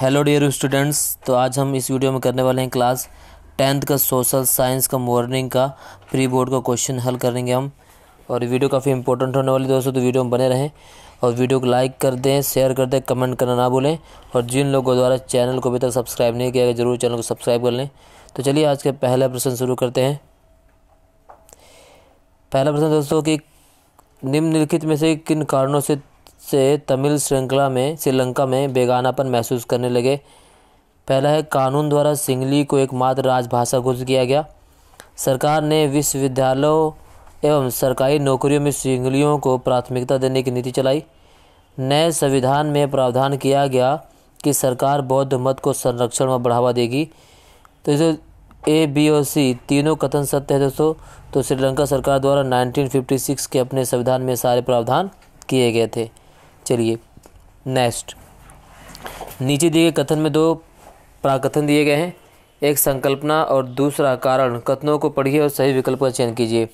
hello dear students तो आज हम इस वीडियो में करने वाले हैं क्लास टेंथ का सोशल साइंस का मॉर्निंग का प्री बोर्ड का क्वेश्चन हल करेंगे हम और वीडियो काफ़ी इंपॉर्टेंट होने वाली दोस्तों तो वीडियो में बने रहें और वीडियो को लाइक कर दें शेयर कर दें कमेंट करना ना भूलें और जिन लोगों द्वारा चैनल को अभी तक सब्सक्राइब नहीं किया गया जरूर चैनल को सब्सक्राइब कर लें तो चलिए आज के पहला प्रश्न शुरू करते हैं पहला प्रश्न दोस्तों कि निम्नलिखित में से किन कारणों से से तमिल श्रृंखला में श्रीलंका में बेगानापन महसूस करने लगे पहला है कानून द्वारा सिंगली को एकमात्र राजभाषा घोषित किया गया सरकार ने विश्वविद्यालयों एवं सरकारी नौकरियों में सिंगलियों को प्राथमिकता देने की नीति चलाई नए संविधान में प्रावधान किया गया कि सरकार बौद्ध मत को संरक्षण व बढ़ावा देगी तो जो ए बी और सी तीनों कथन सत्य है दोस्तों तो श्रीलंका सरकार द्वारा 1956 के अपने संविधान में सारे प्रावधान किए गए थे चलिए नेक्स्ट नीचे दिए गए कथन में दो प्राकथन दिए गए हैं एक संकल्पना और दूसरा कारण कथनों को पढ़िए और सही विकल्प का चयन कीजिए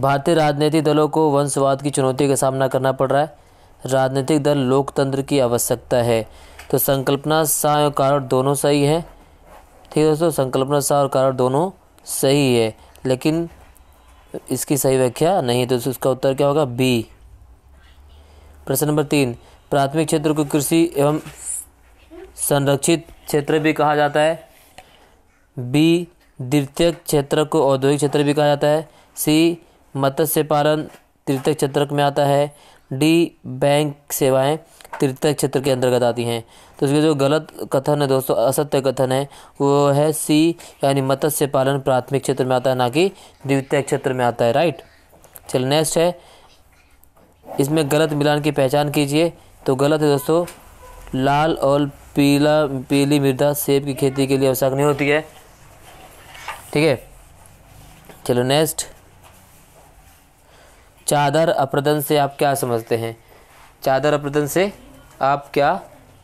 भारतीय राजनीतिक दलों को वंशवाद की चुनौती का सामना करना पड़ रहा है राजनीतिक दल लोकतंत्र की आवश्यकता है तो संकल्पना सा और कारण दोनों सही है ठीक है दोस्तों संकल्पना सा और कारण दोनों सही है लेकिन इसकी सही व्याख्या नहीं है तो उसका उत्तर क्या होगा बी प्रश्न नंबर तीन प्राथमिक क्षेत्र को कृषि एवं संरक्षित क्षेत्र भी कहा जाता है बी द्वितीय क्षेत्र को औद्योगिक क्षेत्र भी कहा जाता है सी मत्स्य पालन तृतीय क्षेत्र में आता है डी बैंक सेवाएं तृतीय क्षेत्र के अंतर्गत आती हैं तो इसके जो गलत कथन है दोस्तों असत्य कथन है वो है सी यानी मत्स्य पालन प्राथमिक क्षेत्र में आता है ना कि द्वितीय क्षेत्र में आता है राइट चलिए नेक्स्ट है इसमें गलत मिलान की पहचान कीजिए तो गलत है दोस्तों लाल और पीला पीली मृदा सेब की खेती के लिए आवश्यक नहीं होती है ठीक है चलो नेक्स्ट चादर अप्रदन से आप क्या समझते हैं चादर अप्रदन से आप क्या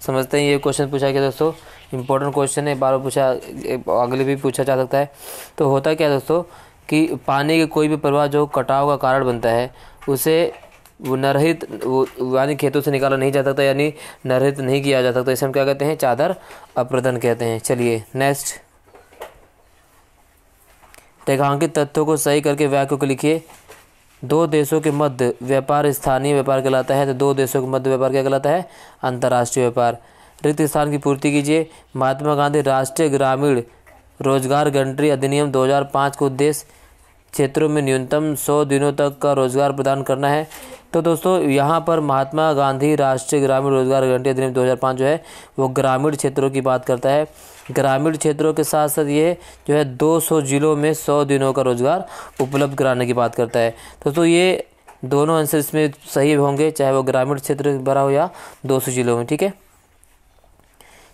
समझते हैं ये क्वेश्चन पूछा गया दोस्तों इंपॉर्टेंट क्वेश्चन है बार बार पूछा अगले भी पूछा जा सकता है तो होता क्या दोस्तों कि पानी के कोई भी प्रवाह जो कटाव का कारण बनता है उसे वो नरहित वो यानी खेतों से निकाला नहीं जा सकता यानी नरहित नहीं किया जा सकता इसे हम क्या कहते हैं चादर अप्रदन कहते हैं चलिए नेक्स्ट रेखांकित तथ्यों को सही करके वाक्यों को लिखिए दो देशों के मध्य व्यापार स्थानीय व्यापार कहलाता है तो दो देशों के मध्य व्यापार क्या कहलाता है अंतर्राष्ट्रीय व्यापार रिक्त स्थान की पूर्ति कीजिए महात्मा गांधी राष्ट्रीय ग्रामीण रोजगार गंट्री अधिनियम 2005 का उद्देश्य क्षेत्रों में न्यूनतम सौ दिनों तक का रोज़गार प्रदान करना है तो दोस्तों यहाँ पर महात्मा गांधी राष्ट्रीय ग्रामीण रोजगार गारंटी अधिनियम 2005 जो है वो ग्रामीण क्षेत्रों की बात करता है ग्रामीण क्षेत्रों के साथ साथ ये जो है 200 जिलों में 100 दिनों का रोज़गार उपलब्ध कराने की बात करता है दोस्तों ये दोनों आंसर इसमें सही होंगे चाहे वो ग्रामीण क्षेत्र भरा हो या दो जिलों में ठीक है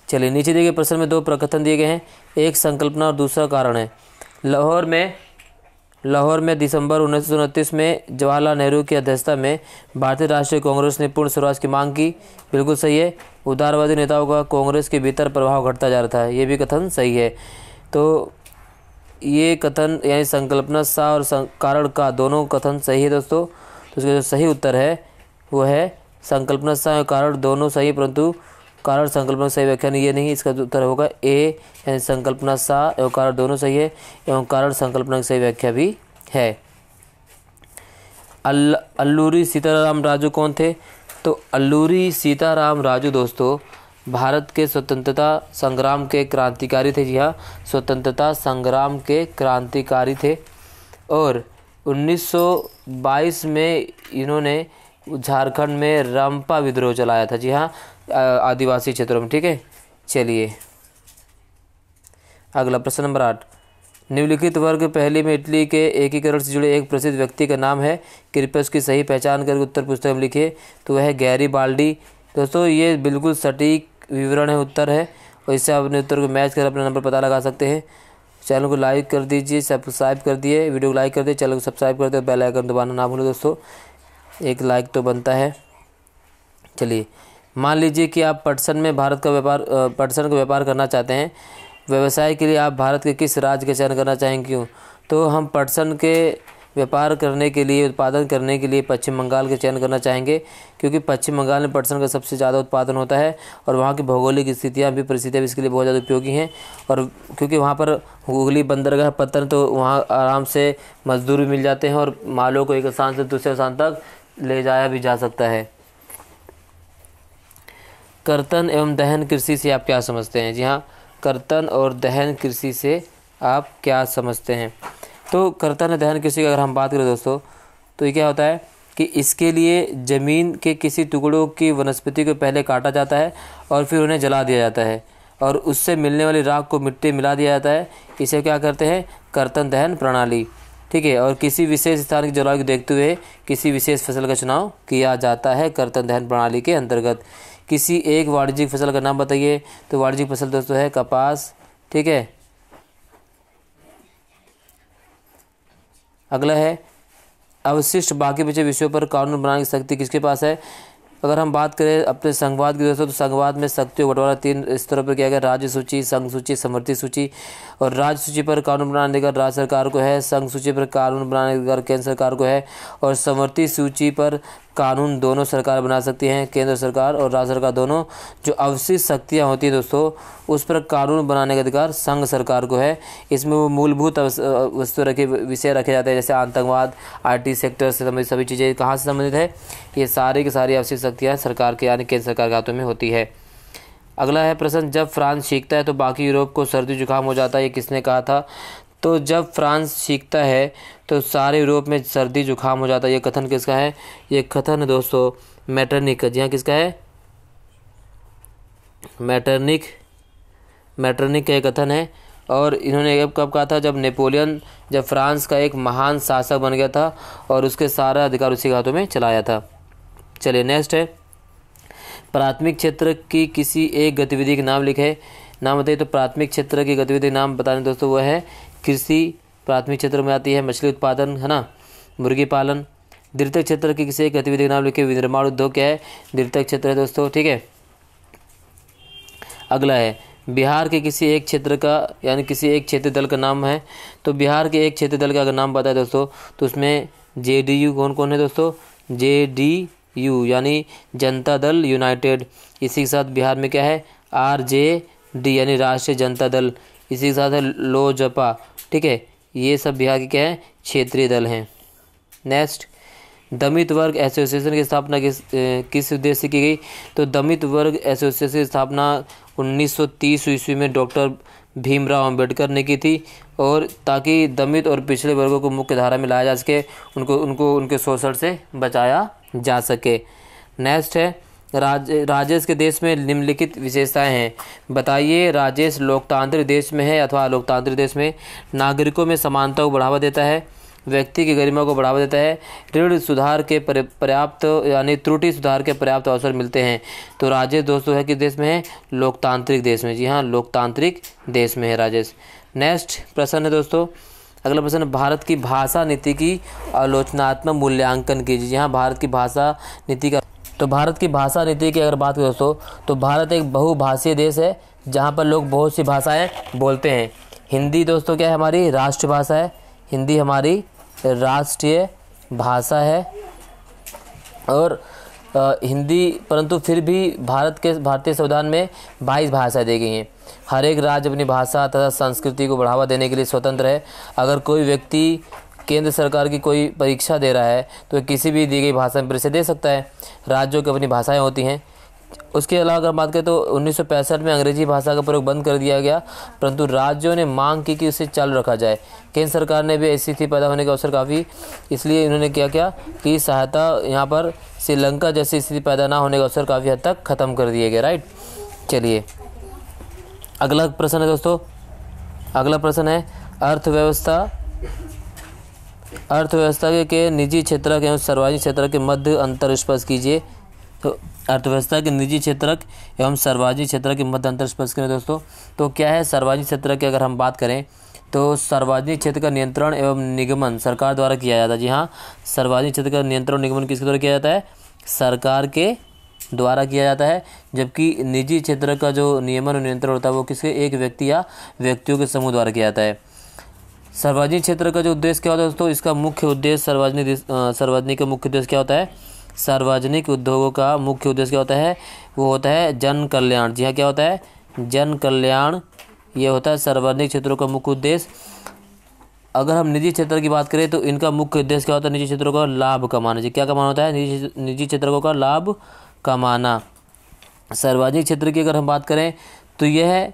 चलिए नीचे दिए गए प्रश्न में दो प्रकथन दिए गए हैं एक संकल्पना और दूसरा कारण है लाहौर में लाहौर में दिसंबर उन्नीस में जवाहरलाल नेहरू की अध्यक्षता में भारतीय राष्ट्रीय कांग्रेस ने पूर्ण स्वराज की मांग की बिल्कुल सही है उदारवादी नेताओं का कांग्रेस के भीतर प्रभाव घटता जा रहा था ये भी कथन सही है तो ये कथन यानी संकल्पना सा और कारण का दोनों कथन सही है दोस्तों तो इसका जो सही उत्तर है वो है संकल्पना सा और कारण दोनों सही परंतु कारण संकल्पना सही व्याख्यान ये नहीं इसका उत्तर होगा ए यानी संकल्पना सा एवं कारण दोनों सही है एवं कारण संकल्पना की सही व्याख्या भी है अल्लूरी सीताराम राजू कौन थे तो अल्लूरी सीताराम राजू दोस्तों भारत के स्वतंत्रता संग्राम के क्रांतिकारी थे जी हाँ स्वतंत्रता संग्राम के क्रांतिकारी थे और 1922 में इन्होंने झारखंड में रंपा विद्रोह चलाया था जी हाँ आदिवासी क्षेत्रों में ठीक है चलिए अगला प्रश्न नंबर आठ निम्नलिखित वर्ग पहले में इटली के एकीकरण से जुड़े एक प्रसिद्ध व्यक्ति का नाम है कृपया उसकी सही पहचान करके उत्तर पुस्तक में लिखिए तो वह गैरी बाल्डी दोस्तों ये बिल्कुल सटीक विवरण है उत्तर है और इससे आप अपने उत्तर को मैच कर अपना नंबर पता लगा सकते हैं चैनल को लाइक कर दीजिए सब्सक्राइब कर दिए वीडियो को लाइक कर दिए चैनल को सब्सक्राइब कर दिए बेल आइकन दबाना ना भूलें दोस्तों एक लाइक तो बनता है चलिए मान लीजिए कि आप पटसन में भारत का व्यापार पटसन का व्यापार करना चाहते हैं व्यवसाय के लिए आप भारत के किस राज्य का चयन करना चाहेंगे क्यों तो हम पटसन के व्यापार करने के लिए उत्पादन करने के लिए पश्चिम बंगाल का चयन करना चाहेंगे क्योंकि पश्चिम बंगाल में पटसन का सबसे ज़्यादा उत्पादन होता है और वहाँ की भौगोलिक स्थितियाँ भी परिस्थितियाँ भी इसके लिए बहुत ज़्यादा उपयोगी हैं और क्योंकि वहाँ पर हुगली बंदरगाह पत्तन तो वहाँ आराम से मजदूर भी मिल जाते हैं और मालों को एक स्थान से दूसरे स्थान तक ले जाया भी जा सकता है कर्तन एवं दहन कृषि से आप क्या समझते हैं जी हाँ कर्तन और दहन कृषि से आप क्या समझते हैं तो कर्तन दहन कृषि की अगर हम बात करें दोस्तों तो ये क्या होता है कि इसके लिए ज़मीन के किसी टुकड़ों की वनस्पति को पहले काटा जाता है और फिर उन्हें जला दिया जाता है और उससे मिलने वाली राख को मिट्टी मिला दिया जाता है इसे क्या करते हैं कर्तन दहन प्रणाली ठीक है और किसी विशेष स्थान की जलवायु को देखते हुए किसी विशेष फसल का चुनाव किया जाता है कर्तन दहन प्रणाली के अंतर्गत किसी एक वाणिज्यिक फसल का नाम बताइए तो वाणिज्यिक फसल दोस्तों है कपास ठीक है अगला है अवशिष्ट बाकी बचे विषयों पर कानून बनाने की शक्ति किसके पास है अगर हम बात करें अपने संघवाद की दोस्तों तो संघवाद में शक्तियों बंटवारा तीन स्तरों पर किया गया राज्य सूची संघ सूची समृद्धि सूची और राज्य सूची पर कानून बनाने का राज्य सरकार को है संघ सूची पर कानून बनाने का केंद्र सरकार को है और समर्थी सूची पर कानून दोनों सरकार बना सकती हैं केंद्र सरकार और राज्य सरकार दोनों जो अवशिष्ट शक्तियाँ होती हैं दोस्तों उस पर कानून बनाने का अधिकार संघ सरकार को है इसमें वो मूलभूत वस्तु रखे विषय रखे जाते हैं जैसे आतंकवाद आईटी सेक्टर से संबंधित सभी चीज़ें कहाँ से संबंधित है ये सारी की सारी अवशिष्ट शक्तियाँ सरकार के यानी केंद्र सरकार के हाथों में होती है अगला है प्रश्न जब फ्रांस सीखता है तो बाकी यूरोप को सर्दी जुकाम हो जाता है ये किसने कहा था तो जब फ्रांस सीखता है तो सारे यूरोप में सर्दी जुकाम हो जाता है ये कथन किसका है ये कथन है दोस्तों मैटरनिक का जी हाँ किसका है मैटरनिक मैटरनिक का एक कथन है और इन्होंने कब कब कहा था जब नेपोलियन जब फ्रांस का एक महान शासक बन गया था और उसके सारा अधिकार उसी के हाथों में चलाया था चलिए नेक्स्ट है प्राथमिक क्षेत्र की किसी एक गतिविधि के नाम लिखे नाम बताइए तो प्राथमिक क्षेत्र की गतिविधि नाम बताने दोस्तों वह है कृषि प्राथमिक क्षेत्र में आती है मछली उत्पादन है ना मुर्गी पालन द्वितीय क्षेत्र की किसी गतिविधि का नाम लिखे विनिर्माण उद्योग क्या है द्वितीय क्षेत्र है दोस्तों ठीक है अगला है बिहार के किसी एक क्षेत्र का यानी किसी एक क्षेत्रीय दल का नाम है तो बिहार के एक क्षेत्रीय दल का अगर नाम बताए दोस्तों तो उसमें जे कौन कौन है दोस्तों जे यू यानी जनता दल यूनाइटेड इसी के साथ बिहार में क्या है आर जे डी यानी राष्ट्रीय जनता दल इसी के साथ है लोजपा ठीक है ये सब बिहार के क्या है क्षेत्रीय दल हैं नेक्स्ट दमित वर्ग एसोसिएशन की स्थापना किस किस उद्देश्य से की गई तो दमित वर्ग एसोसिएशन की स्थापना 1930 ईस्वी में डॉक्टर भीमराव अंबेडकर ने की थी और ताकि दमित और पिछड़े वर्गों को मुख्य धारा में लाया जा सके उनको उनको उनके शोषण से बचाया जा सके नेक्स्ट है राज राजेश के देश में निम्नलिखित विशेषताएं हैं बताइए राजेश लोकतांत्रिक देश में है अथवा लोकतांत्रिक देश में नागरिकों में समानता को बढ़ावा देता है व्यक्ति की गरिमा को बढ़ावा देता है ऋण सुधार के पर्याप्त यानी त्रुटि सुधार के पर्याप्त अवसर मिलते हैं तो राजेश दोस्तों है किस देश में है लोकतांत्रिक देश में जी हाँ लोकतांत्रिक देश में है राजेश नेक्स्ट प्रश्न है दोस्तों अगला प्रश्न भारत की भाषा नीति की आलोचनात्मक मूल्यांकन कीजिए यहाँ भारत की भाषा नीति का तो भारत की भाषा नीति की अगर बात करें दोस्तों तो भारत एक बहुभाषीय देश है जहाँ पर लोग बहुत सी भाषाएँ बोलते हैं हिंदी दोस्तों क्या है हमारी राष्ट्रभाषा है हिंदी हमारी राष्ट्रीय भाषा है और आ, हिंदी परंतु फिर भी भारत के भारतीय संविधान में बाईस भाषाएं दी गई हैं हर एक राज्य अपनी भाषा तथा संस्कृति को बढ़ावा देने के लिए स्वतंत्र है अगर कोई व्यक्ति केंद्र सरकार की कोई परीक्षा दे रहा है तो किसी भी दी गई भाषा में परीक्षा दे सकता है राज्यों की अपनी भाषाएँ होती हैं उसके अलावा अगर बात करें तो उन्नीस में अंग्रेजी भाषा का प्रयोग बंद कर दिया गया परंतु राज्यों ने मांग की कि उसे चालू रखा जाए केंद्र सरकार ने भी ऐसी स्थिति पैदा होने का अवसर काफ़ी इसलिए इन्होंने क्या किया कि सहायता यहाँ पर श्रीलंका जैसी स्थिति पैदा ना होने का अवसर काफ़ी हद तक ख़त्म कर दिए गए राइट चलिए अगला प्रश्न है दोस्तों अगला प्रश्न है अर्थव्यवस्था अर्थव्यवस्था के निजी क्षेत्र एवं सार्वजनिक क्षेत्र के मध्य अंतर स्पष्ट कीजिए तो अर्थव्यवस्था के निजी क्षेत्र एवं सार्वजनिक क्षेत्र के मध्य अंतर स्पष्ट करें दोस्तों तो क्या है सार्वजनिक क्षेत्र की अगर हम बात करें तो सार्वजनिक क्षेत्र का नियंत्रण एवं निगमन सरकार द्वारा किया जाता है जी हाँ सार्वजनिक क्षेत्र का नियंत्रण निगमन किसके द्वारा किया जाता है सरकार के द्वारा किया जाता है जबकि निजी क्षेत्र का जो नियमन और नियंत्रण होता है वो किसके एक व्यक्ति या व्यक्तियों के समूह द्वारा किया जाता है सार्वजनिक क्षेत्र का जो उद्देश्य क्या होता है दोस्तों इसका मुख्य उद्देश्य सार्वजनिक सार्वजनिक का मुख्य उद्देश्य क्या होता है सार्वजनिक उद्योगों का मुख्य उद्देश्य क्या होता है वो होता है जन कल्याण जी हाँ क्या होता है जन कल्याण ये होता है सार्वजनिक क्षेत्रों का मुख्य उद्देश्य अगर हम निजी क्षेत्र की बात करें तो इनका मुख्य उद्देश्य क्या होता है निजी क्षेत्रों का लाभ कमाना जी क्या कमाना होता है निजी निजी क्षेत्रों का लाभ कमाना सार्वजनिक क्षेत्र की अगर हम बात करें तो यह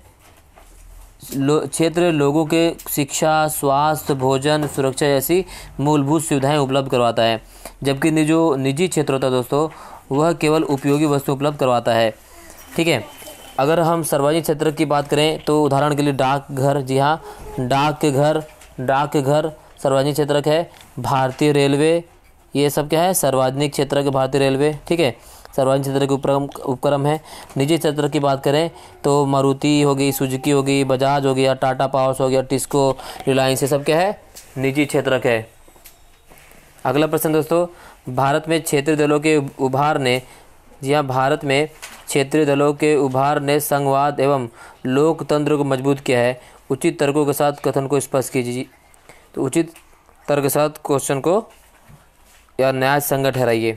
लो, क्षेत्र लोगों के शिक्षा स्वास्थ्य भोजन सुरक्षा जैसी मूलभूत सुविधाएं उपलब्ध करवाता है जबकि जो निजी क्षेत्र होता है दोस्तों वह केवल उपयोगी वस्तु उपलब्ध करवाता है ठीक है अगर हम सार्वजनिक क्षेत्र की बात करें तो उदाहरण के लिए डाकघर जी हाँ डाकघर डाकघर सार्वजनिक क्षेत्र है भारतीय रेलवे ये सब क्या है सार्वजनिक क्षेत्र के भारतीय रेलवे ठीक है सर्वांग क्षेत्र के उपक्रम उपक्रम है निजी क्षेत्र की बात करें तो मारुति हो गई सुजुकी हो गई बजाज हो गया टाटा पावर्स हो गया टिस्को रिलायंस ये सब क्या है निजी क्षेत्र के अगला प्रश्न दोस्तों भारत में क्षेत्रीय दलों के उभार ने जी हाँ भारत में क्षेत्रीय दलों के उभार ने संघवाद एवं लोकतंत्र को मजबूत किया है उचित तर्कों के साथ कथन को स्पष्ट कीजिए तो उचित तर्क के साथ क्वेश्चन को या न्याय संगठ ठहराइए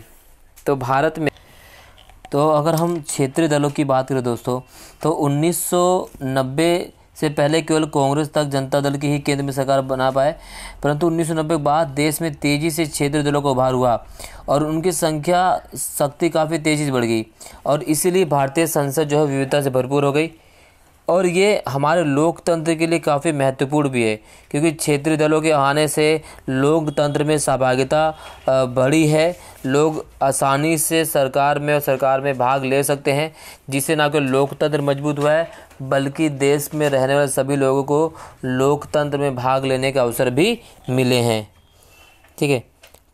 तो भारत में तो अगर हम क्षेत्रीय दलों की बात करें दोस्तों तो 1990 से पहले केवल कांग्रेस तक जनता दल की ही केंद्र में सरकार बना पाए परंतु 1990 के बाद देश में तेज़ी से क्षेत्रीय दलों का उभार हुआ और उनकी संख्या शक्ति काफ़ी तेज़ी से बढ़ गई और इसीलिए भारतीय संसद जो है विविधता से भरपूर हो गई और ये हमारे लोकतंत्र के लिए काफ़ी महत्वपूर्ण भी है क्योंकि क्षेत्रीय दलों के आने से लोकतंत्र में सहभागिता बढ़ी है लोग आसानी से सरकार में और सरकार में भाग ले सकते हैं जिससे ना केवल लोकतंत्र मजबूत हुआ है बल्कि देश में रहने वाले सभी लोगों को लोकतंत्र में भाग लेने के अवसर भी मिले हैं ठीक है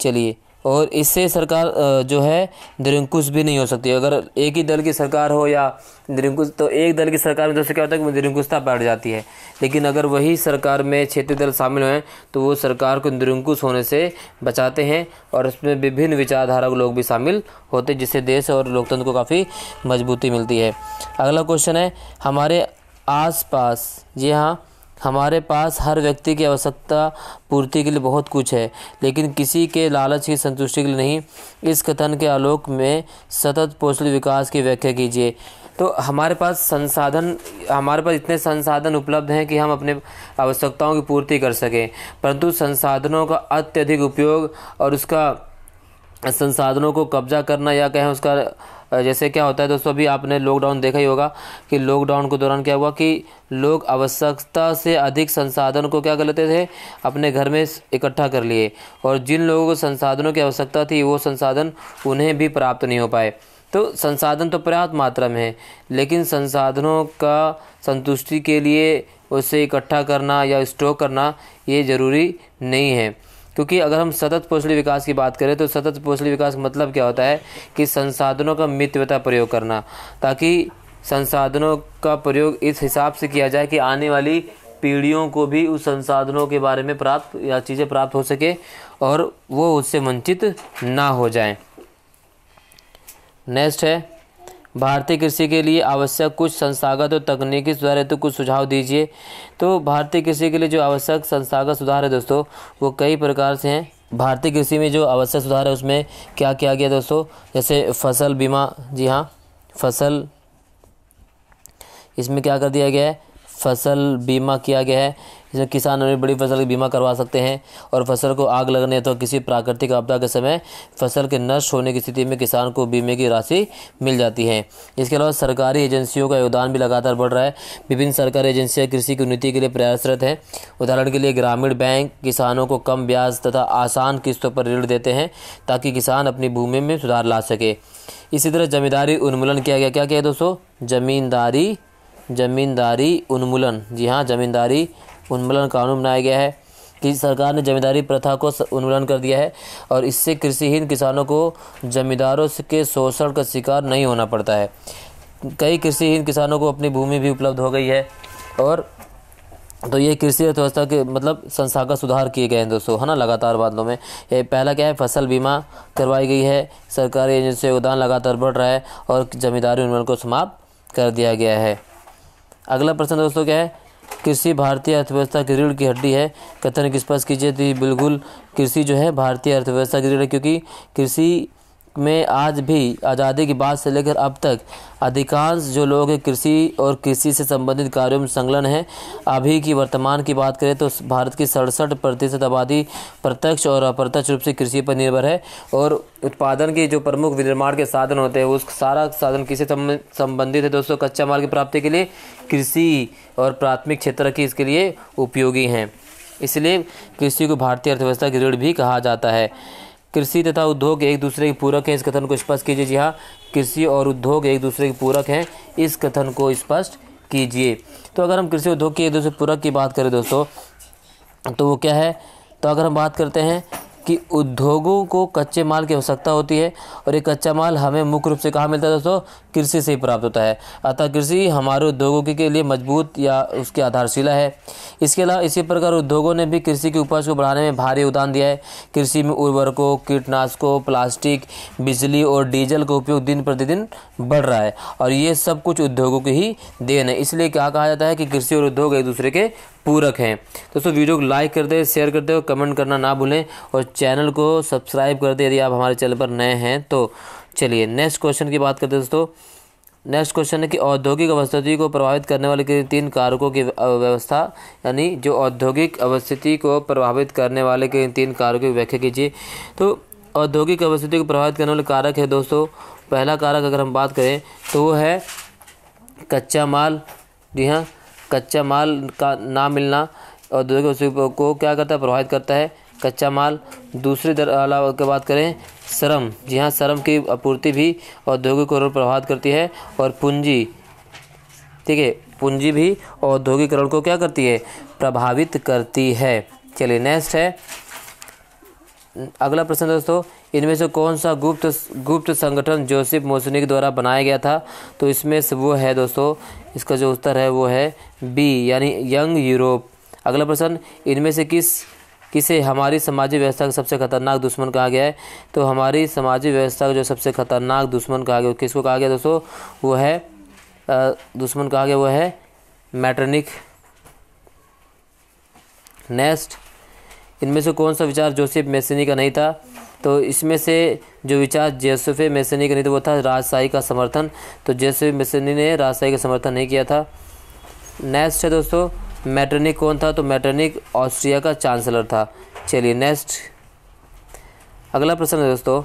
चलिए और इससे सरकार जो है निरंकुश भी नहीं हो सकती अगर एक ही दल की सरकार हो या निरंकुश तो एक दल की सरकार में जैसे तो क्या होता है कि निरंकुशता बैठ जाती है लेकिन अगर वही सरकार में क्षेत्रीय दल शामिल हैं तो वो सरकार को निरंकुश होने से बचाते हैं और उसमें विभिन्न विचारधारा के लोग भी शामिल होते जिससे देश और लोकतंत्र को काफ़ी मजबूती मिलती है अगला क्वेश्चन है हमारे आसपास जी हाँ हमारे पास हर व्यक्ति की आवश्यकता पूर्ति के लिए बहुत कुछ है लेकिन किसी के लालच की संतुष्टि के लिए नहीं इस कथन के आलोक में सतत पोषण विकास की व्याख्या कीजिए तो हमारे पास संसाधन हमारे पास इतने संसाधन उपलब्ध हैं कि हम अपने आवश्यकताओं की पूर्ति कर सकें परंतु संसाधनों का अत्यधिक उपयोग और उसका संसाधनों को कब्जा करना या कहें उसका जैसे क्या होता है दोस्तों अभी आपने लॉकडाउन देखा ही होगा कि लॉकडाउन के दौरान क्या हुआ कि लोग आवश्यकता से अधिक संसाधन को क्या कर लेते थे अपने घर में इकट्ठा कर लिए और जिन लोगों को संसाधनों की आवश्यकता थी वो संसाधन उन्हें भी प्राप्त नहीं हो पाए तो संसाधन तो पर्याप्त मात्रा में है लेकिन संसाधनों का संतुष्टि के लिए उसे इकट्ठा करना या स्टोर करना ये ज़रूरी नहीं है क्योंकि अगर हम सतत पोषण विकास की बात करें तो सतत पोषण विकास का मतलब क्या होता है कि संसाधनों का मितव्यता प्रयोग करना ताकि संसाधनों का प्रयोग इस हिसाब से किया जाए कि आने वाली पीढ़ियों को भी उस संसाधनों के बारे में प्राप्त या चीज़ें प्राप्त हो सके और वो उससे वंचित ना हो जाए नेक्स्ट है भारतीय कृषि के लिए आवश्यक कुछ संस्थागत और तकनीकी सुधार हेतु तो कुछ सुझाव दीजिए तो भारतीय कृषि के लिए जो आवश्यक संस्थागत सुधार है दोस्तों वो कई प्रकार से हैं भारतीय कृषि में जो आवश्यक सुधार है उसमें क्या किया गया दोस्तों जैसे फसल बीमा जी हाँ फसल इसमें क्या कर दिया गया है फसल बीमा किया गया है जिसमें किसान अपनी बड़ी फसल का बीमा करवा सकते हैं और फसल को आग लगने अथवा तो किसी प्राकृतिक आपदा के समय फसल के नष्ट होने की स्थिति में किसान को बीमे की राशि मिल जाती है इसके अलावा सरकारी एजेंसियों का योगदान भी लगातार बढ़ रहा है विभिन्न सरकारी एजेंसियाँ कृषि की उन्नति के लिए प्रयासरत हैं उदाहरण के लिए ग्रामीण बैंक किसानों को कम ब्याज तथा आसान किस्तों पर ऋण देते हैं ताकि किसान अपनी भूमि में सुधार ला सके इसी तरह जमींदारी उन्मूलन किया गया क्या क्या है दोस्तों जमींदारी जमींदारी उन्मूलन जी हाँ जमींदारी उन्मूलन कानून बनाया गया है कि सरकार ने जमींदारी प्रथा को उन्मूलन कर दिया है और इससे कृषिहीन किसानों को जमींदारों के शोषण का शिकार नहीं होना पड़ता है कई कृषिहीन किसानों को अपनी भूमि भी उपलब्ध हो गई है और तो ये कृषि अर्थव्यवस्था के मतलब संस्था का सुधार किए गए हैं दोस्तों है ना लगातार बादलों में ये पहला क्या है फसल बीमा करवाई गई है सरकारी एजेंसी योगदान लगातार बढ़ रहा है और जमींदारी उन्मूलन को समाप्त कर दिया गया है अगला प्रश्न दोस्तों क्या है कृषि भारतीय अर्थव्यवस्था की रीढ़ की हड्डी है कथन स्पष्ट कीजिए तो बिल्कुल कृषि जो है भारतीय अर्थव्यवस्था की रीढ़ है क्योंकि कृषि में आज भी आज़ादी के बाद से लेकर अब तक अधिकांश जो लोग कृषि और कृषि से संबंधित कार्यों में संलग्न हैं अभी की वर्तमान की बात करें तो भारत की सड़सठ प्रतिशत आबादी प्रत्यक्ष और अप्रत्यक्ष रूप से कृषि पर निर्भर है और उत्पादन के जो प्रमुख विनिर्माण के साधन होते हैं उस सारा साधन किसी संबंधित है दोस्तों कच्चा माल की प्राप्ति के लिए कृषि और प्राथमिक क्षेत्र की इसके लिए उपयोगी हैं इसलिए कृषि को भारतीय अर्थव्यवस्था की रीढ़ भी कहा जाता है कृषि तथा उद्योग एक दूसरे के पूरक हैं इस कथन को स्पष्ट कीजिए जी हाँ कृषि और उद्योग एक दूसरे के पूरक हैं इस कथन को स्पष्ट कीजिए तो अगर हम कृषि उद्योग के एक दूसरे पूरक की बात करें दोस्तों तो वो क्या है तो अगर हम बात करते हैं कि उद्योगों को कच्चे माल की आवश्यकता होती है और ये कच्चा माल हमें मुख्य रूप से कहाँ मिलता है दोस्तों कृषि से ही प्राप्त होता है अतः कृषि हमारे उद्योगों के लिए मजबूत या उसकी आधारशिला है इसके अलावा इसी प्रकार उद्योगों ने भी कृषि की उपज को बढ़ाने में भारी योगदान दिया है कृषि में उर्वरकों कीटनाशकों प्लास्टिक बिजली और डीजल का उपयोग दिन प्रतिदिन बढ़ रहा है और ये सब कुछ उद्योगों की ही देन है इसलिए क्या कहा जाता है कि कृषि और उद्योग एक दूसरे के पूरक हैं दोस्तों वीडियो को लाइक कर दे शेयर कर दे और कमेंट करना ना भूलें और चैनल को सब्सक्राइब कर दे यदि आप हमारे चैनल पर नए हैं तो चलिए नेक्स्ट क्वेश्चन की बात करते हैं दोस्तों नेक्स्ट क्वेश्चन है कि औद्योगिक अवस्थिति को प्रभावित करने वाले तीन कारकों की व्यवस्था यानी जो औद्योगिक अवस्थिति को प्रभावित करने वाले के तीन कारकों की व्याख्या कीजिए तो औद्योगिक अवस्थिति को प्रभावित करने वाले कारक है दोस्तों पहला कारक अगर हम बात करें तो वो है कच्चा माल जी हाँ कच्चा माल का ना मिलना औद्योगिक को क्या करता है प्रभावित करता है कच्चा माल दूसरे दर अलावा की बात करें श्रम जी हाँ श्रम की आपूर्ति भी औद्योगिक करण प्रभावित करती है और पूंजी ठीक है पूंजी भी औद्योगिकरण को क्या करती है प्रभावित करती है चलिए नेक्स्ट है अगला प्रश्न दोस्तों इनमें से कौन सा गुप्त गुप्त संगठन जोसेफ मोसनिक द्वारा बनाया गया था तो इसमें से वो है दोस्तों इसका जो उत्तर है वो है बी यानी यंग यूरोप अगला प्रश्न इनमें से किस किसे हमारी सामाजिक व्यवस्था का सबसे खतरनाक दुश्मन कहा गया है तो हमारी सामाजिक व्यवस्था का जो सबसे खतरनाक दुश्मन कहा गया किसको कहा गया दोस्तों वो है दुश्मन कहा गया वो है मैटर्निक नेक्स्ट इनमें से कौन सा विचार जोसेफ मैसेनी का नहीं था तो इसमें से जो विचार जोसेफ मैसेनी का नहीं था वो था राजशाही का समर्थन तो जोसेफ मैसेनी ने राजशाही का समर्थन नहीं किया था नेक्स्ट है दोस्तों मैटरनिक कौन था तो मैटरनिक ऑस्ट्रिया का चांसलर था चलिए नेक्स्ट अगला प्रश्न है दोस्तों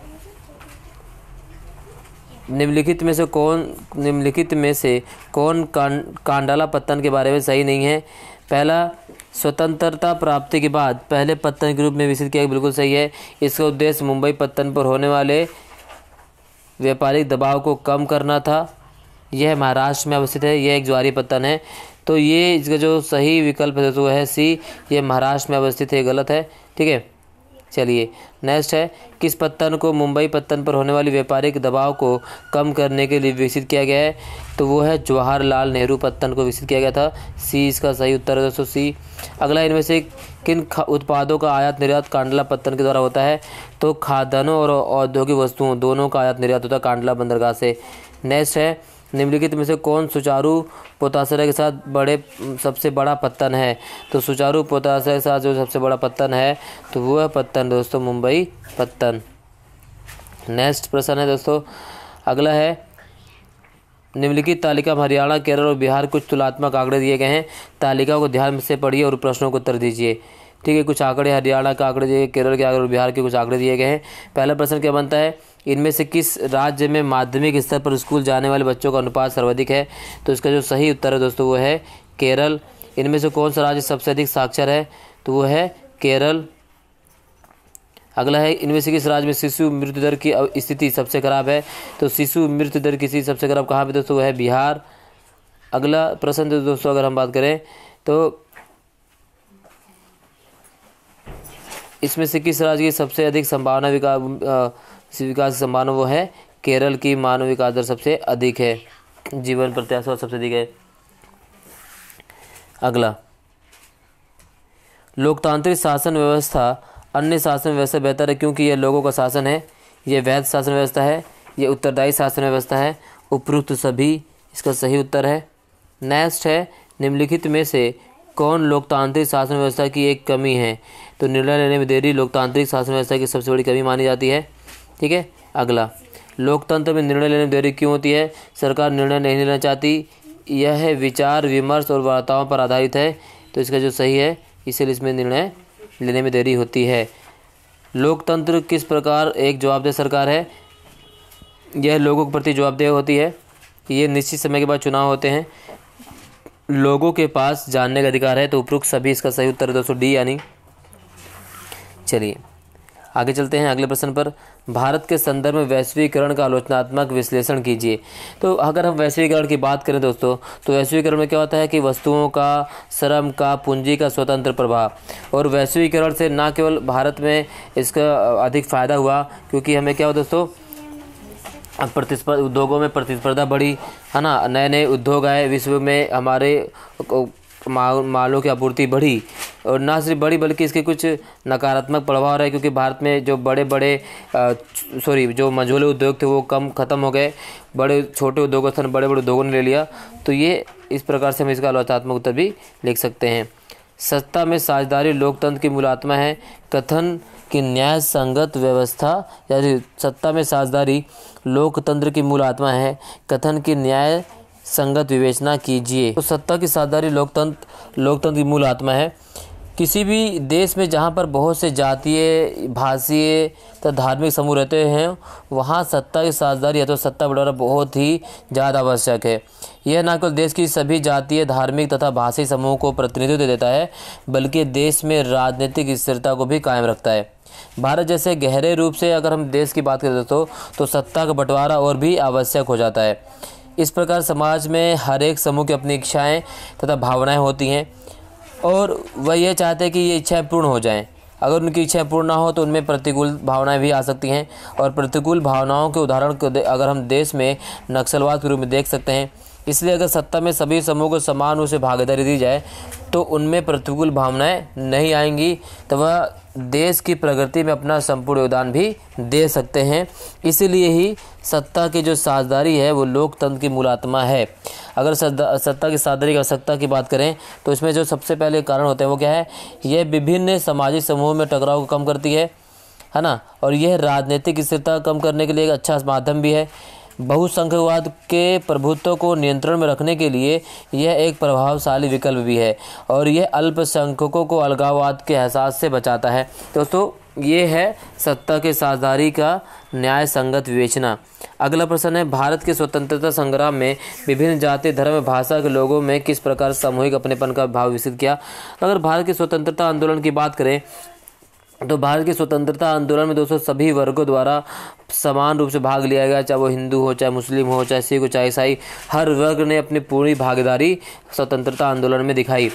निम्नलिखित में से कौन निम्नलिखित में से कौन कांडाला पत्तन के बारे में सही नहीं है पहला स्वतंत्रता प्राप्ति के बाद पहले पत्तन के रूप में विकसित किया बिल्कुल सही है इसका उद्देश्य मुंबई पत्तन पर होने वाले व्यापारिक दबाव को कम करना था यह महाराष्ट्र में अवस्थित है यह एक ज्वारी पत्तन है तो ये इसका जो सही विकल्प है तो है सी ये महाराष्ट्र में अवस्थित है गलत है ठीक है चलिए नेक्स्ट है किस पत्तन को मुंबई पत्तन पर होने वाली व्यापारिक दबाव को कम करने के लिए विकसित किया गया है तो वो है जवाहरलाल नेहरू पत्तन को विकसित किया गया था सी इसका सही उत्तर है दोस्तों सी अगला इनमें से किन उत्पादों का आयात निर्यात कांडला पत्तन के द्वारा होता है तो खाद्यान्नों और औद्योगिक वस्तुओं दोनों का आयात निर्यात होता है कांडला बंदरगाह से नेक्स्ट है निम्नलिखित में से कौन सुचारू पोताश्रय के साथ बड़े सबसे बड़ा पत्तन है तो सुचारू पोताश्रय के साथ जो सबसे बड़ा पत्तन है तो वो है पत्तन दोस्तों मुंबई पत्तन नेक्स्ट प्रश्न है दोस्तों अगला है निम्नलिखित तालिका में हरियाणा केरल और बिहार कुछ तुलनात्मक आंकड़े दिए गए हैं तालिका को ध्यान से पढ़िए और प्रश्नों को उत्तर दीजिए ठीक है कुछ आंकड़े हरियाणा का आंकड़े दिए केरल के आंकड़े और बिहार के कुछ आंकड़े दिए गए हैं पहला प्रश्न क्या बनता है इनमें से किस राज्य में माध्यमिक स्तर पर स्कूल जाने वाले बच्चों का अनुपात सर्वाधिक है तो इसका जो सही उत्तर है दोस्तों वो है केरल इनमें से कौन सा राज्य सबसे अधिक साक्षर है तो वो है केरल अगला है इनमें से किस राज्य में शिशु मृत्यु दर की स्थिति सबसे खराब है तो शिशु मृत्यु दर की स्थिति सबसे खराब कहाँ पर दोस्तों वह है बिहार अगला प्रश्न दोस्तों अगर हम बात करें तो इसमें से किस राज्य की सबसे अधिक संभावना विकास शिव विकास सम्मान वो है केरल की मानविक दर सबसे अधिक है जीवन प्रत्याशा सबसे अधिक है अगला लोकतांत्रिक शासन व्यवस्था अन्य शासन व्यवस्था बेहतर है क्योंकि यह लोगों का शासन है यह वैध शासन व्यवस्था है यह उत्तरदायी शासन व्यवस्था है उपयुक्त सभी इसका सही उत्तर है नेक्स्ट है निम्नलिखित में से कौन लोकतांत्रिक शासन व्यवस्था की एक कमी है तो निर्णय लेने में देरी लोकतांत्रिक शासन व्यवस्था की सबसे बड़ी कमी मानी जाती है ठीक है अगला लोकतंत्र में निर्णय लेने में देरी क्यों होती है सरकार निर्णय नहीं लेना चाहती यह विचार विमर्श और वार्ताओं पर आधारित है तो इसका जो सही है इसलिए इसमें निर्णय लेने में देरी होती है लोकतंत्र किस प्रकार एक जवाबदेह सरकार है यह लोगों के प्रति जवाबदेह होती है ये निश्चित समय के बाद चुनाव होते हैं लोगों के पास जानने का अधिकार है तो उपरोक्त सभी इसका सही उत्तर है दोस्तों डी यानी चलिए आगे चलते हैं अगले प्रश्न पर भारत के संदर्भ में वैश्वीकरण का आलोचनात्मक विश्लेषण कीजिए तो अगर हम वैश्वीकरण की बात करें दोस्तों तो वैश्वीकरण में क्या होता है कि वस्तुओं का श्रम का पूंजी का स्वतंत्र प्रभाव और वैश्वीकरण से ना केवल भारत में इसका अधिक फ़ायदा हुआ क्योंकि हमें क्या हो दोस्तों प्रतिस्पर्धा उद्योगों में प्रतिस्पर्धा बढ़ी है ना नए नए उद्योग आए विश्व में हमारे मालों की आपूर्ति बढ़ी और ना सिर्फ बड़ी बल्कि इसके कुछ नकारात्मक प्रभाव रहे क्योंकि भारत में जो बड़े बड़े सॉरी जो मझोले उद्योग थे वो कम ख़त्म हो गए बड़े छोटे उद्योग स्थान बड़े बड़े उद्योगों ने ले लिया तो ये इस प्रकार से हम इसका आलोचनात्मक उत्तर भी लिख सकते हैं सत्ता में साझेदारी लोकतंत्र की मूलात्मा है कथन कि न्याय संगत व्यवस्था यानी सत्ता में साझेदारी लोकतंत्र की मूल आत्मा है कथन की न्याय संगत विवेचना कीजिए तो सत्ता की साझेदारी लोकतंत्र लोकतंत्र की मूल आत्मा है किसी भी देश में जहाँ पर बहुत से जातीय भाषीय तथा धार्मिक समूह रहते हैं वहाँ सत्ता की साझदारी या तो सत्ता बंटवारा बहुत ही ज़्यादा आवश्यक है यह न केवल देश की सभी जातीय धार्मिक तथा भाषी समूह को प्रतिनिधित्व देता है बल्कि देश में राजनीतिक स्थिरता को भी कायम रखता है भारत जैसे गहरे रूप से अगर हम देश की बात करें दोस्तों तो सत्ता का बंटवारा और भी आवश्यक हो जाता है इस प्रकार समाज में हर एक समूह की अपनी इच्छाएं तथा भावनाएं होती हैं और वह यह चाहते हैं कि ये इच्छाएं पूर्ण हो जाएं अगर उनकी इच्छाएं पूर्ण ना हो तो उनमें प्रतिकूल भावनाएं भी आ सकती हैं और प्रतिकूल भावनाओं के उदाहरण को अगर हम देश में नक्सलवाद के रूप में देख सकते हैं इसलिए अगर सत्ता में सभी समूह को समान रूप से भागीदारी दी जाए तो उनमें प्रतिकूल भावनाएं नहीं आएंगी तो वह देश की प्रगति में अपना संपूर्ण योगदान भी दे सकते हैं इसीलिए ही सत्ता की जो साझदारी है वो लोकतंत्र की मूलात्मा है अगर सत्ता की साझदारी की आवश्यकता की बात करें तो इसमें जो सबसे पहले कारण होते हैं वो क्या है यह विभिन्न सामाजिक समूहों में टकराव को कम करती है है ना और यह राजनीतिक स्थिरता कम करने के लिए एक अच्छा माध्यम भी है बहुसंख्यवाद के प्रभुत्व को नियंत्रण में रखने के लिए यह एक प्रभावशाली विकल्प भी है और यह अल्पसंख्यकों को अलगाववाद के एहसास से बचाता है दोस्तों तो ये है सत्ता के साझदारी का न्याय संगत विवेचना अगला प्रश्न है भारत के स्वतंत्रता संग्राम में विभिन्न जाति धर्म भाषा के लोगों में किस प्रकार सामूहिक अपनेपन का भाव विकसित किया अगर भारत के स्वतंत्रता आंदोलन की बात करें तो भारत के स्वतंत्रता आंदोलन में दोस्तों सभी वर्गों द्वारा समान रूप से भाग लिया गया चाहे वो हिंदू हो चाहे मुस्लिम हो चाहे सिख हो चाहे ईसाई हर वर्ग ने अपनी पूरी भागीदारी स्वतंत्रता आंदोलन में दिखाई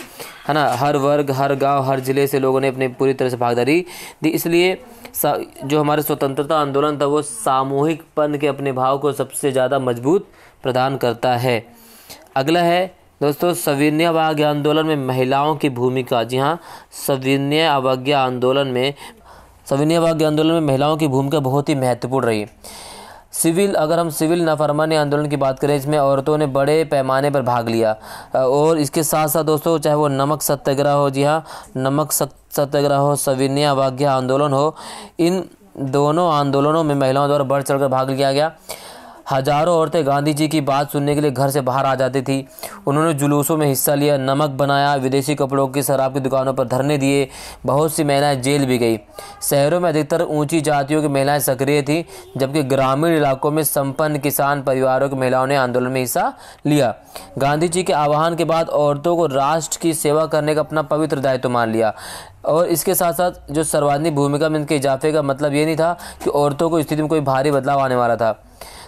है ना हर वर्ग हर गांव हर ज़िले से लोगों ने अपनी पूरी तरह से भागीदारी दी इसलिए जो हमारे स्वतंत्रता आंदोलन था वो सामूहिकपन के अपने भाव को सबसे ज़्यादा मजबूत प्रदान करता है अगला है दोस्तों सविनय अवज्ञा आंदोलन में महिलाओं की भूमिका जी हाँ सविनय अवज्ञा आंदोलन में सविनय अवज्ञा आंदोलन में महिलाओं की भूमिका बहुत ही महत्वपूर्ण रही सिविल अगर हम सिविल नाफरमानी आंदोलन की बात करें इसमें औरतों ने बड़े पैमाने पर भाग लिया और इसके साथ साथ दोस्तों चाहे वो नमक सत्याग्रह हो जी हाँ नमक सत्याग्रह हो सविनय अवज्ञा आंदोलन हो इन दोनों आंदोलनों में महिलाओं द्वारा बढ़ चढ़ भाग लिया गया हजारों औरतें गांधी जी की बात सुनने के लिए घर से बाहर आ जाती थी उन्होंने जुलूसों में हिस्सा लिया नमक बनाया विदेशी कपड़ों की शराब की दुकानों पर धरने दिए बहुत सी महिलाएं जेल भी गई शहरों में अधिकतर ऊंची जातियों की महिलाएं सक्रिय थीं जबकि ग्रामीण इलाकों में संपन्न किसान परिवारों की महिलाओं ने आंदोलन में हिस्सा लिया गांधी जी के आह्वान के बाद औरतों को राष्ट्र की सेवा करने का अपना पवित्र दायित्व मान लिया और इसके साथ साथ जो सर्वाधिक भूमिका में इनके इजाफे का मतलब ये नहीं था कि औरतों को स्थिति में कोई भारी बदलाव आने वाला था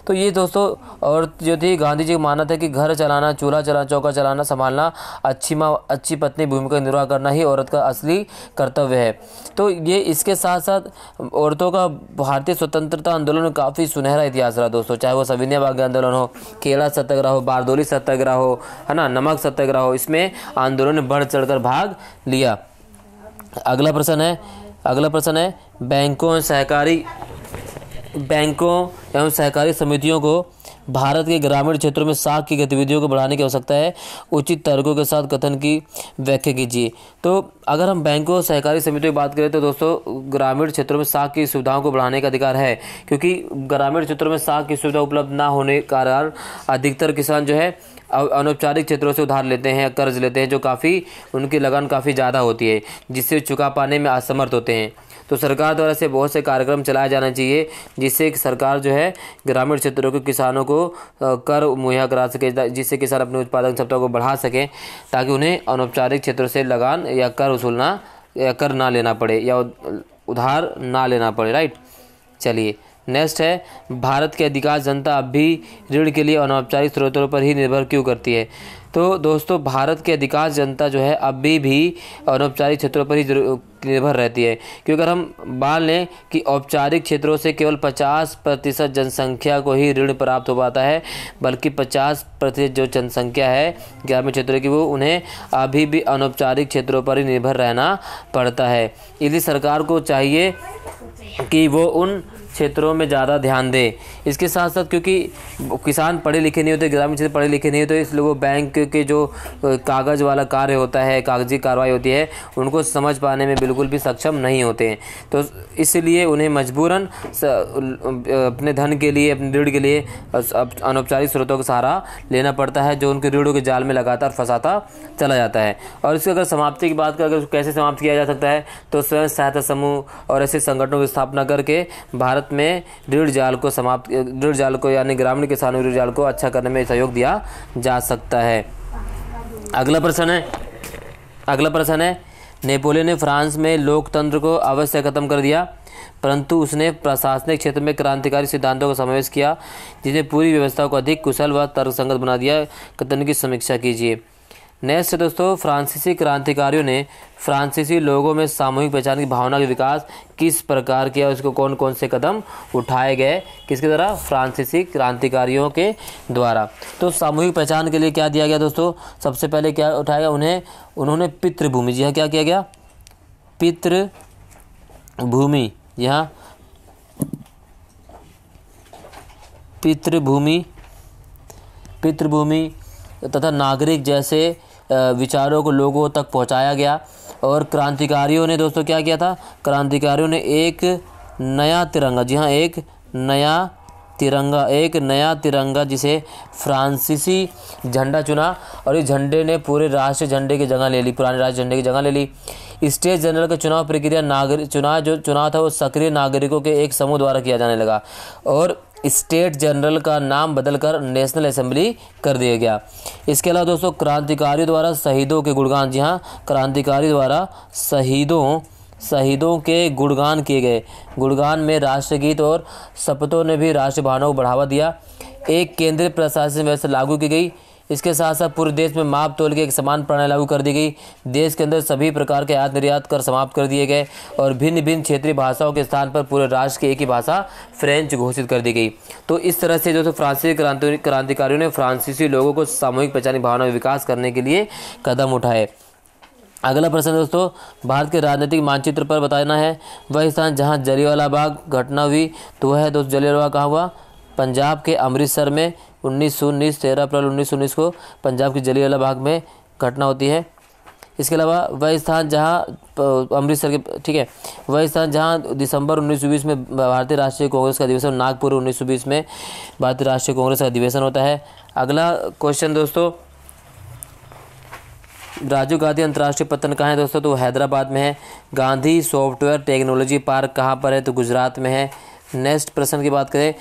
तो ये दोस्तों और जो थी गांधी जी को मानना था कि घर चलाना चूल्हा चलाना चौका चलाना संभालना अच्छी माँ अच्छी पत्नी भूमिका निर्वाह करना ही औरत का असली कर्तव्य है तो ये इसके साथ साथ औरतों का भारतीय स्वतंत्रता आंदोलन में काफ़ी सुनहरा इतिहास रहा दोस्तों चाहे वो सविनय बाग आंदोलन हो केला सत्याग्रह हो बारदोली सत्याग्रह हो है ना नमक सत्याग्रह हो इसमें आंदोलन ने बढ़ चढ़कर भाग लिया अगला प्रश्न है अगला प्रश्न है बैंकों सहकारी बैंकों एवं सहकारी समितियों को भारत के ग्रामीण क्षेत्रों में साख की गतिविधियों को बढ़ाने की आवश्यकता है उचित तर्कों के साथ कथन की व्याख्या कीजिए तो अगर हम बैंकों और सहकारी समितियों की बात करें तो दोस्तों ग्रामीण क्षेत्रों में साख की सुविधाओं को बढ़ाने का अधिकार है क्योंकि ग्रामीण क्षेत्रों में साख की सुविधा उपलब्ध ना होने के कारण अधिकतर किसान जो है अनौपचारिक क्षेत्रों से उधार लेते हैं कर्ज लेते हैं जो काफ़ी उनकी लगन काफ़ी ज़्यादा होती है जिससे चुका पाने में असमर्थ होते हैं तो सरकार द्वारा ऐसे बहुत से कार्यक्रम चलाए जाना चाहिए जिससे सरकार जो है ग्रामीण क्षेत्रों के किसानों को कर मुहैया करा सके जिससे किसान अपनी उत्पादन क्षमता को बढ़ा सकें ताकि उन्हें अनौपचारिक क्षेत्रों से लगान या कर वसूलना या कर ना लेना पड़े या उधार ना लेना पड़े राइट चलिए नेक्स्ट है भारत की अधिकांश जनता अब भी ऋण के लिए अनौपचारिक स्रोतों पर ही निर्भर क्यों करती है तो दोस्तों भारत की अधिकांश जनता जो है अभी भी अनौपचारिक क्षेत्रों पर ही निर्भर रहती है क्योंकि अगर हम मान लें कि औपचारिक क्षेत्रों से केवल 50 प्रतिशत जनसंख्या को ही ऋण प्राप्त हो पाता है बल्कि 50 प्रतिशत जो जनसंख्या है ग्रामीण क्षेत्रों की वो उन्हें अभी भी अनौपचारिक क्षेत्रों पर ही निर्भर रहना पड़ता है इसलिए सरकार को चाहिए कि वो उन क्षेत्रों में ज़्यादा ध्यान दें इसके साथ साथ क्योंकि किसान पढ़े लिखे नहीं होते ग्रामीण क्षेत्र पढ़े लिखे नहीं होते इसलिए वो बैंक के जो कागज़ वाला कार्य होता है कागजी कार्रवाई होती है उनको समझ पाने में बिल्कुल भी सक्षम नहीं होते तो इसलिए उन्हें मजबूरन अपने धन के लिए अपने ऋण के लिए अनौपचारिक स्रोतों का सहारा लेना पड़ता है जो उनके ऋणों के जाल में लगातार फंसाता चला जाता है और इसके अगर समाप्ति की बात करें अगर कैसे समाप्त किया जा सकता है तो स्वयं सहायता समूह और ऐसे संगठनों की स्थापना करके भारत भारत में ऋण जाल को समाप्त ऋण जाल को यानी ग्रामीण किसानों ऋण जाल को अच्छा करने में सहयोग दिया जा सकता है अगला प्रश्न है अगला प्रश्न है नेपोलियन ने फ्रांस में लोकतंत्र को अवश्य खत्म कर दिया परंतु उसने प्रशासनिक क्षेत्र में क्रांतिकारी सिद्धांतों का समावेश किया जिसने पूरी व्यवस्था को अधिक कुशल व तर्कसंगत बना दिया कथन की समीक्षा कीजिए नेक्स्ट दोस्तों फ्रांसीसी क्रांतिकारियों ने फ्रांसीसी लोगों में सामूहिक पहचान की भावना का विकास किस प्रकार किया उसको कौन कौन से कदम उठाए गए किसके द्वारा फ्रांसीसी क्रांतिकारियों के द्वारा तो सामूहिक पहचान के लिए क्या दिया गया दोस्तों सबसे पहले क्या उठाया गया उन्हें उन्होंने पितृभूमि जी हाँ, क्या किया गया पितृभूमि यहाँ पितृभूमि पितृभूमि तथा नागरिक जैसे विचारों को लोगों तक पहुंचाया गया और क्रांतिकारियों ने दोस्तों क्या किया था क्रांतिकारियों ने एक नया तिरंगा जी हाँ एक नया तिरंगा एक नया तिरंगा जिसे फ्रांसीसी झंडा चुना और इस झंडे ने पूरे राष्ट्रीय झंडे की जगह ले ली पुराने राष्ट्रीय झंडे की जगह ले ली स्टेट जनरल का चुनाव प्रक्रिया नागरिक चुनाव जो चुनाव था वो सक्रिय नागरिकों के एक समूह द्वारा किया जाने लगा और स्टेट जनरल का नाम बदलकर नेशनल असेंबली कर दिया गया इसके अलावा दोस्तों क्रांतिकारी द्वारा शहीदों के गुणगान जी हाँ क्रांतिकारी द्वारा शहीदों शहीदों के गुणगान किए गए गुणगान में राष्ट्रगीत और सपतों ने भी राष्ट्र भावना को बढ़ावा दिया एक केंद्रीय प्रशासन व्यवस्था लागू की गई इसके साथ साथ पूरे देश में माप तोल के एक समान प्रणाली लागू कर दी गई देश के अंदर सभी प्रकार के आयात निर्यात कर समाप्त कर दिए गए और भिन्न भिन्न क्षेत्रीय भाषाओं के स्थान पर पूरे राष्ट्र की एक ही भाषा फ्रेंच घोषित कर दी गई तो इस तरह से जो है तो फ्रांसीसी क्रांतिकारियों ने फ्रांसीसी लोगों को सामूहिक पहचानी भावना में विकास करने के लिए कदम उठाए अगला प्रश्न दोस्तों भारत के राजनीतिक मानचित्र पर बताना है वह स्थान जहाँ जलियावाला बाग घटना हुई तो वह दोस्त जलियावाला बाग कहाँ हुआ पंजाब के अमृतसर में उन्नीस सौ उन्नीस तेरह अप्रैल उन्नीस सौ उन्नीस को पंजाब के जलियाला बाग में घटना होती है इसके अलावा वह स्थान जहां अमृतसर के ठीक है वह स्थान जहां दिसंबर बीस में भारतीय राष्ट्रीय कांग्रेस का अधिवेशन नागपुर बीस में भारतीय राष्ट्रीय कांग्रेस का अधिवेशन होता है अगला क्वेश्चन दोस्तों राजीव गांधी अंतर्राष्ट्रीय पतन कहाँ है दोस्तों तो हैदराबाद में है गांधी सॉफ्टवेयर टेक्नोलॉजी पार्क कहाँ पर है तो गुजरात में है नेक्स्ट प्रश्न की बात करें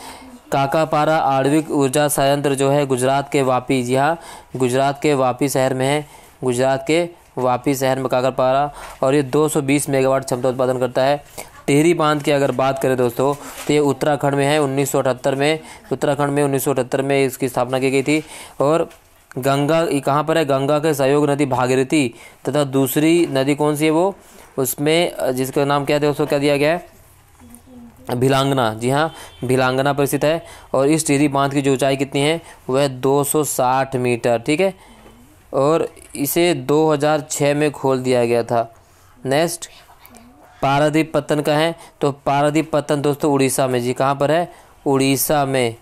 काकापारा आणविक ऊर्जा संयंत्र जो है गुजरात के वापी जी हाँ गुजरात के वापी शहर में है गुजरात के वापी शहर में काकापारा और ये 220 मेगावाट क्षमता उत्पादन करता है टेहरी बांध की अगर बात करें दोस्तों तो ये उत्तराखंड में है उन्नीस में उत्तराखंड में उन्नीस में इसकी स्थापना की गई थी और गंगा कहाँ पर है गंगा के सहयोग नदी भागीरथी तथा दूसरी नदी कौन सी है वो उसमें जिसका नाम क्या दोस्तों क्या दिया गया है भिलांगना जी हाँ भिलांगना पर स्थित है और इस टिहरी बांध की जो ऊंचाई कितनी है वह 260 मीटर ठीक है और इसे 2006 में खोल दिया गया था नेक्स्ट पारादीप पत्तन का है तो पारादीप पत्तन दोस्तों उड़ीसा में जी कहाँ पर है उड़ीसा में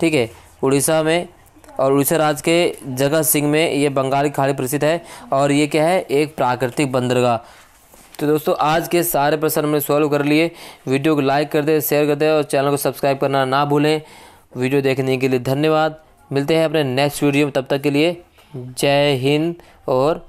ठीक है उड़ीसा में और उड़ीसा राज्य के जगत सिंह में ये बंगाल की खाड़ी प्रसिद्ध है और ये क्या है एक प्राकृतिक बंदरगाह तो दोस्तों आज के सारे प्रश्न हमने सॉल्व कर लिए वीडियो को लाइक कर दे शेयर कर दे और चैनल को सब्सक्राइब करना ना भूलें वीडियो देखने के लिए धन्यवाद मिलते हैं अपने नेक्स्ट वीडियो में तब तक के लिए जय हिंद और